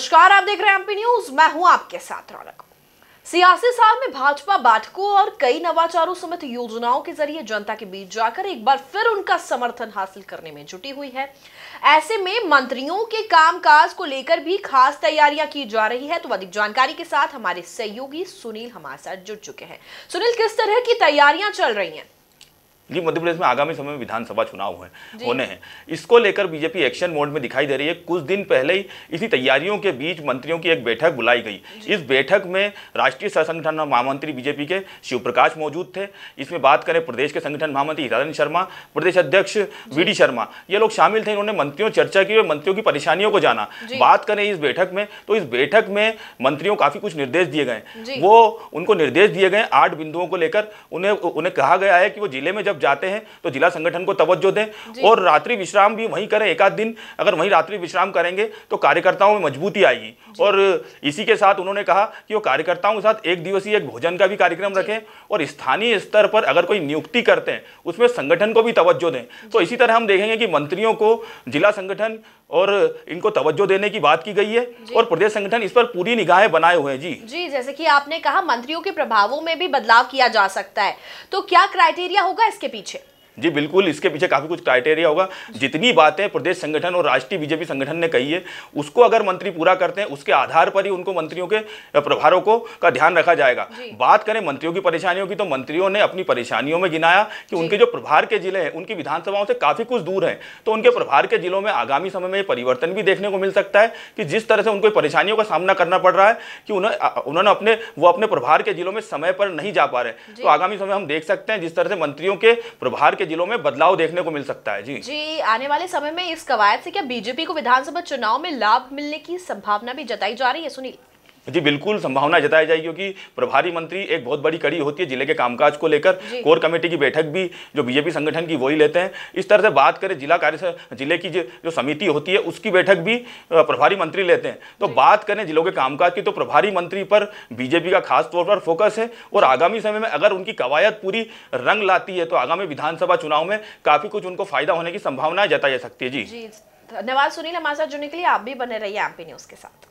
नमस्कार आप देख रहे हैं एमपी न्यूज मैं हूं आपके साथ रौनक सियासी साल में भाजपा बैठकों और कई नवाचारों समेत योजनाओं के जरिए जनता के बीच जाकर एक बार फिर उनका समर्थन हासिल करने में जुटी हुई है ऐसे में मंत्रियों के कामकाज को लेकर भी खास तैयारियां की जा रही है तो अधिक जानकारी के साथ हमारे सहयोगी सुनील हमारे साथ जुड़ चुके हैं सुनील किस तरह की तैयारियां चल रही हैं जी मध्य प्रदेश में आगामी समय में विधानसभा चुनाव हैं होने हैं इसको लेकर बीजेपी एक्शन मोड में दिखाई दे रही है कुछ दिन पहले ही इसी तैयारियों के बीच मंत्रियों की एक बैठक बुलाई गई इस बैठक में राष्ट्रीय सह संगठन महामंत्री बीजेपी के शिवप्रकाश मौजूद थे इसमें बात करें प्रदेश के संगठन महामंत्री हिरानंद शर्मा प्रदेश अध्यक्ष वी शर्मा ये लोग शामिल थे इन्होंने मंत्रियों चर्चा की और मंत्रियों की परेशानियों को जाना बात करें इस बैठक में तो इस बैठक में मंत्रियों काफी कुछ निर्देश दिए गए वो उनको निर्देश दिए गए आठ बिंदुओं को लेकर उन्हें उन्हें कहा गया है कि वो जिले में जब जाते हैं तो जिला संगठन को तवज्जो दें और रात्रि विश्राम भी वहीं करें एक आध दिन अगर वहीं रात्रि विश्राम करेंगे तो कार्यकर्ताओं में मजबूती आएगी और इसी के साथ उन्होंने कहा कि वो कार्यकर्ताओं के साथ एक दिवसीय एक भोजन का भी कार्यक्रम रखें और स्थानीय स्तर पर अगर कोई नियुक्ति करते हैं उसमें संगठन को भी तवज्जो दें तो इसी तरह हम देखेंगे कि मंत्रियों को जिला संगठन और इनको तवज्जो देने की बात की गई है और प्रदेश संगठन इस पर पूरी निगाहें बनाए हुए हैं जी जी जैसे कि आपने कहा मंत्रियों के प्रभावों में भी बदलाव किया जा सकता है तो क्या क्राइटेरिया होगा इसके पीछे जी बिल्कुल इसके पीछे काफ़ी कुछ क्राइटेरिया होगा जितनी बातें प्रदेश संगठन और राष्ट्रीय बीजेपी संगठन ने कही है उसको अगर मंत्री पूरा करते हैं उसके आधार पर ही उनको मंत्रियों के प्रभारों को का ध्यान रखा जाएगा बात करें मंत्रियों की परेशानियों की तो मंत्रियों ने अपनी परेशानियों में गिनाया कि उनके जो प्रभार के जिले हैं उनकी विधानसभाओं से काफ़ी कुछ दूर हैं तो उनके प्रभार के जिलों में आगामी समय में परिवर्तन भी देखने को मिल सकता है कि जिस तरह से उनको परेशानियों का सामना करना पड़ रहा है कि उन्हें उन्होंने अपने वो अपने प्रभार के जिलों में समय पर नहीं जा पा रहे तो आगामी समय हम देख सकते हैं जिस तरह से मंत्रियों के प्रभार के जिलों में बदलाव देखने को मिल सकता है जी जी आने वाले समय में इस कवायद से क्या बीजेपी को विधानसभा चुनाव में लाभ मिलने की संभावना भी जताई जा रही है सुनील जी बिल्कुल संभावना जताई जाएगी क्योंकि प्रभारी मंत्री एक बहुत बड़ी कड़ी होती है जिले के कामकाज को लेकर कोर कमेटी की बैठक भी जो बीजेपी संगठन की वही लेते हैं इस तरह से बात करें जिला कार्य जिले की जो समिति होती है उसकी बैठक भी प्रभारी मंत्री लेते हैं तो बात करें जिलों के कामकाज की तो प्रभारी मंत्री पर बीजेपी का खास तौर पर फोकस है और आगामी समय में अगर उनकी कवायद पूरी रंग लाती है तो आगामी विधानसभा चुनाव में काफी कुछ उनको फायदा होने की संभावना जताई जा सकती है जी धन्यवाद सुनील हमारे साथ जुड़ने के लिए आप भी बने रहिए एमपी न्यूज के साथ